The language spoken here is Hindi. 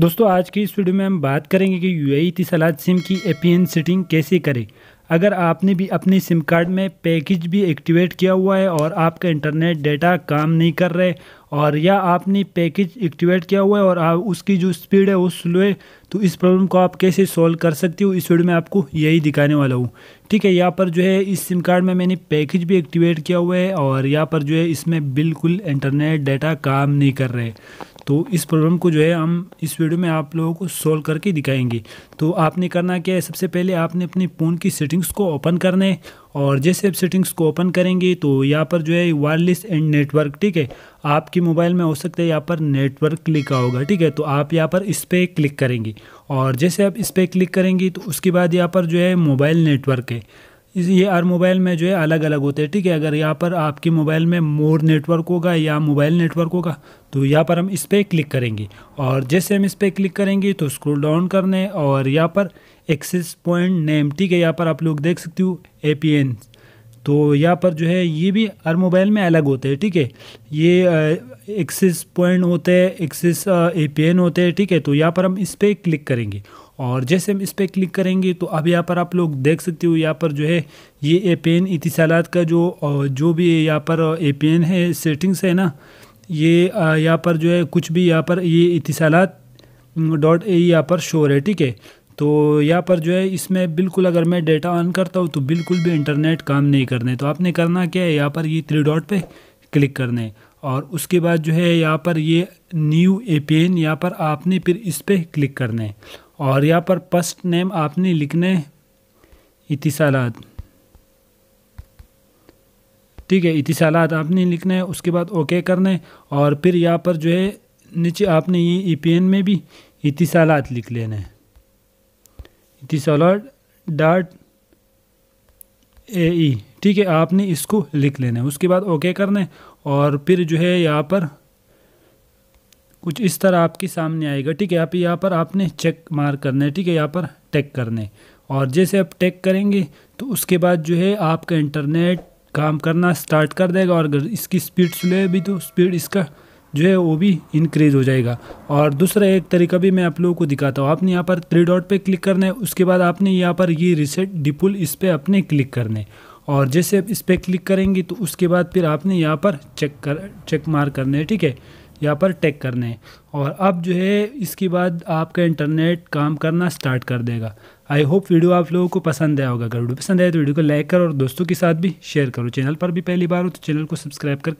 दोस्तों आज की इस वीडियो में हम बात करेंगे कि यू आई e सलाद सिम की एन सेटिंग कैसे करें अगर आपने भी अपने सिम कार्ड में पैकेज भी एक्टिवेट किया हुआ है और आपका इंटरनेट डेटा काम नहीं कर रहे और या आपने पैकेज एक्टिवेट किया हुआ है और उसकी जो स्पीड है वो स्लो है तो इस प्रॉब्लम को आप कैसे सॉल्व कर सकते हो इस वीडियो में आपको यही दिखाने वाला हूँ ठीक है यहाँ पर जो है इस सिम कार्ड में मैंने पैकेज भी एक्टिवेट किया हुआ है और यहाँ पर जो है इसमें बिल्कुल इंटरनेट डेटा काम नहीं कर रहे तो इस प्रॉब्लम को जो है हम इस वीडियो में आप लोगों को सोल्व करके दिखाएंगे तो आपने करना क्या है सबसे पहले आपने अपने फ़ोन की सेटिंग्स को ओपन करना है और जैसे आप सेटिंग्स को ओपन करेंगे तो यहाँ पर जो है वायरलेस एंड नेटवर्क ठीक है आपके मोबाइल में हो सकता है यहाँ पर नेटवर्क लिखा होगा ठीक है तो आप यहाँ पर इस पर क्लिक करेंगे और जैसे आप इस पर क्लिक करेंगे तो उसके बाद यहाँ पर जो है मोबाइल नेटवर्क है ये हर मोबाइल में जो है अलग अलग होते हैं ठीक है अगर यहाँ पर आपके मोबाइल में मोर नेटवर्क होगा या मोबाइल नेटवर्क होगा तो यहाँ पर हम इस पर क्लिक करेंगे और जैसे हम इस पर क्लिक करेंगे तो स्क्रॉल डाउन करने और यहाँ पर एक्सेस पॉइंट नेम ठीक है यहाँ पर आप लोग देख सकते हो ए पी एन तो यहाँ पर जो है ये भी हर मोबाइल में अलग होते हैं ठीक है ये एक्सिस पॉइंट होते हैं एक्सिस ए पी एन होते हैं ठीक है तो यहाँ पर हम इस पर क्लिक करेंगे और जैसे हम इस पर क्लिक करेंगे तो अब यहाँ पर आप लोग देख सकते हो यहाँ पर जो है ये ए पी एन इतिसालात का जो जो भी यहाँ पर ए पी एन है सेटिंग्स है ना ये यहाँ पर जो है कुछ भी यहाँ पर ये इतिसालात डॉट ए e यहाँ पर शोर है ठीक है तो यहाँ पर जो है इसमें बिल्कुल अगर मैं डेटा ऑन करता हूँ तो बिल्कुल भी इंटरनेट काम नहीं करने तो आपने करना क्या है यहाँ पर ये थ्री डॉट पे क्लिक करना है और उसके बाद जो है यहाँ पर ये न्यू ए पी एन यहाँ पर आपने फिर इस पर क्लिक करना है और यहाँ पर फर्स्ट नेम आपने लिखने इतिसालात ठीक है इतिसालात आपने लिखने उसके बाद ओके करना है और फिर यहाँ पर जो है नीचे आपने ये ई पी एन में भी इतिसालात लिख लेने हैं इज़ सॉलॉड डॉट ए ई ठीक है आपने इसको लिख लेना है उसके बाद ओके करना है और फिर जो है यहाँ पर कुछ इस तरह आपके सामने आएगा ठीक है आप यहाँ पर आपने चेक मार करना है ठीक है यहाँ पर टेक करना है और जैसे आप टेक करेंगे तो उसके बाद जो है आपका इंटरनेट काम करना स्टार्ट कर देगा और अगर इसकी स्पीड स्लो है भी तो स्पीड इसका जो है वो भी इंक्रीज़ हो जाएगा और दूसरा एक तरीका भी मैं आप लोगों को दिखाता हूँ आपने यहाँ पर थ्री डॉट पे क्लिक करना है उसके बाद आपने यहाँ पर ये रिसेट डिपुल इस पर अपने क्लिक करने और जैसे आप इस पर क्लिक करेंगे तो उसके बाद फिर आपने यहाँ पर चेक कर चेक मार करने है ठीक है यहाँ पर टेक करने हैं और अब जो है इसके बाद आपका इंटरनेट काम करना स्टार्ट कर देगा आई होप वीडियो आप लोगों को पसंद आया होगा अगर वीडियो पसंद आए तो वीडियो को लाइक करो और दोस्तों के साथ भी शेयर करो चैनल पर भी पहली बार हो तो चैनल को सब्सक्राइब करके